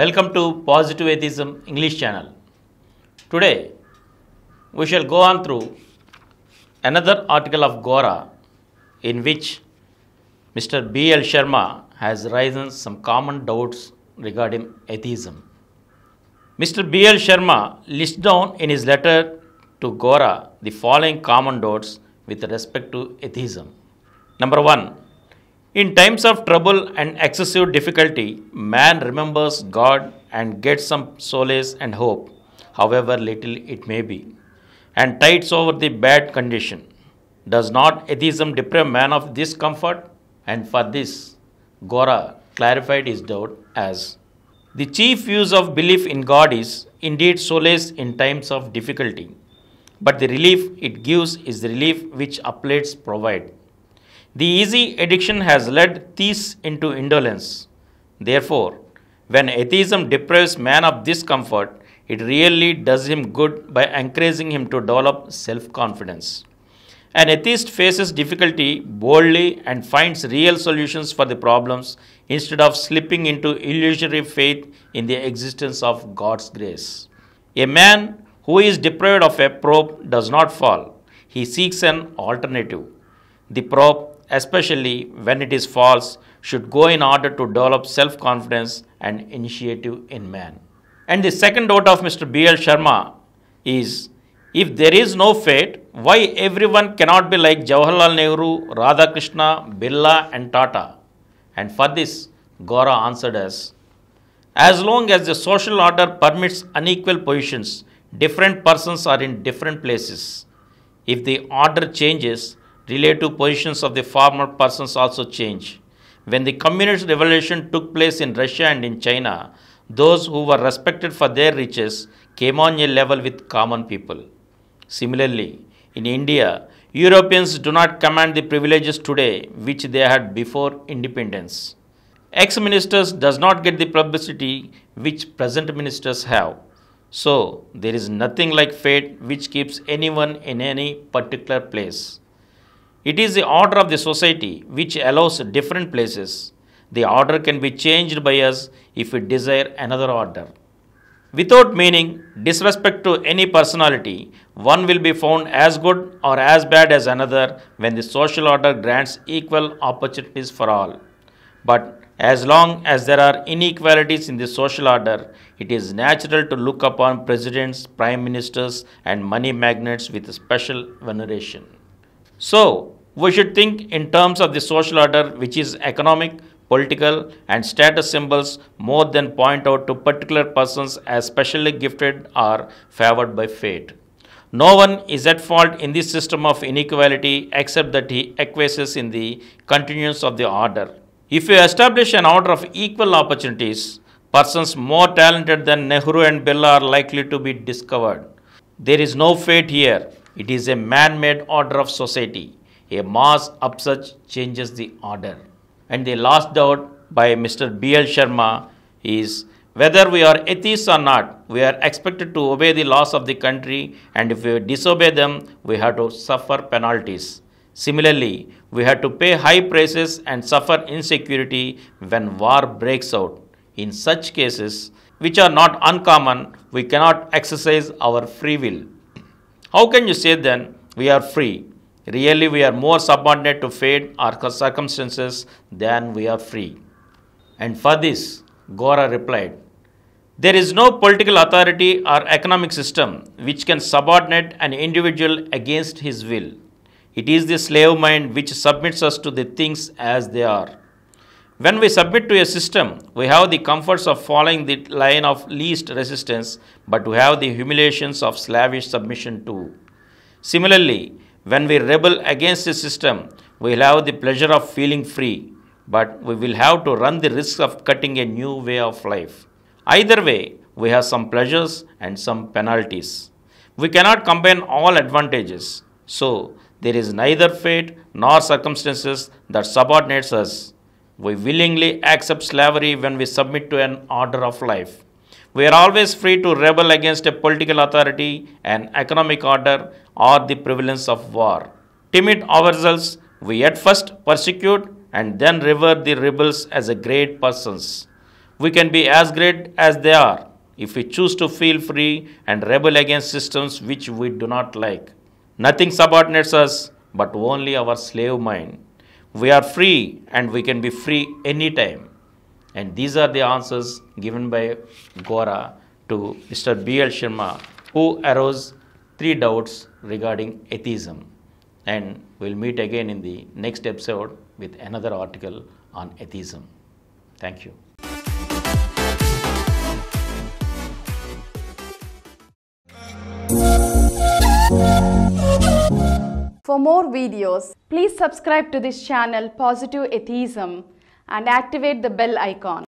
Welcome to Positive Atheism English channel. Today, we shall go on through another article of Gora in which Mr. B. L. Sharma has raised some common doubts regarding atheism. Mr. B. L. Sharma lists down in his letter to Gora the following common doubts with respect to atheism. Number one, in times of trouble and excessive difficulty, man remembers God and gets some solace and hope, however little it may be, and tides over the bad condition. Does not atheism deprive man of this comfort? And for this, Gora clarified his doubt as the chief use of belief in God is indeed solace in times of difficulty, but the relief it gives is the relief which upholds provide. The easy addiction has led these into indolence. Therefore, when atheism deprives man of this comfort, it really does him good by encouraging him to develop self confidence. An atheist faces difficulty boldly and finds real solutions for the problems instead of slipping into illusory faith in the existence of God's grace. A man who is deprived of a prop does not fall, he seeks an alternative. The prop especially when it is false, should go in order to develop self confidence and initiative in man. And the second note of Mr. B.L. Sharma is if there is no fate, why everyone cannot be like Jawaharlal Nehru, Radhakrishna, Birla, and Tata? And for this, Gora answered us As long as the social order permits unequal positions, different persons are in different places. If the order changes, relative positions of the former persons also change. When the communist revolution took place in Russia and in China, those who were respected for their riches came on a level with common people. Similarly, in India, Europeans do not command the privileges today which they had before independence. Ex ministers does not get the publicity which present ministers have. So, there is nothing like fate which keeps anyone in any particular place. It is the order of the society which allows different places. The order can be changed by us if we desire another order. Without meaning disrespect to any personality, one will be found as good or as bad as another when the social order grants equal opportunities for all. But as long as there are inequalities in the social order, it is natural to look upon presidents, prime ministers, and money magnates with special veneration. So, we should think in terms of the social order which is economic, political and status symbols more than point out to particular persons as specially gifted or favored by fate. No one is at fault in this system of inequality except that he acquiesces in the continuance of the order. If we establish an order of equal opportunities, persons more talented than Nehru and Birla are likely to be discovered. There is no fate here. It is a man-made order of society. A mass upsurge changes the order. And the last doubt by Mr. B.L. Sharma is whether we are atheists or not, we are expected to obey the laws of the country, and if we disobey them, we have to suffer penalties. Similarly, we have to pay high prices and suffer insecurity when war breaks out. In such cases, which are not uncommon, we cannot exercise our free will. How can you say then we are free Really, we are more subordinate to fate or circumstances than we are free. And for this, Gora replied, There is no political authority or economic system which can subordinate an individual against his will. It is the slave mind which submits us to the things as they are. When we submit to a system, we have the comforts of following the line of least resistance, but we have the humiliations of slavish submission too. Similarly, when we rebel against the system, we will have the pleasure of feeling free, but we will have to run the risk of cutting a new way of life. Either way, we have some pleasures and some penalties. We cannot combine all advantages. So, there is neither fate nor circumstances that subordinates us. We willingly accept slavery when we submit to an order of life. We are always free to rebel against a political authority, an economic order, or the prevalence of war. Timid ourselves, we at first persecute and then revere the rebels as a great persons. We can be as great as they are if we choose to feel free and rebel against systems which we do not like. Nothing subordinates us but only our slave mind. We are free and we can be free anytime. And these are the answers given by Gora to Mr. B.L. Sharma, who arose three doubts regarding atheism. And we'll meet again in the next episode with another article on atheism. Thank you. For more videos, please subscribe to this channel Positive Atheism and activate the bell icon.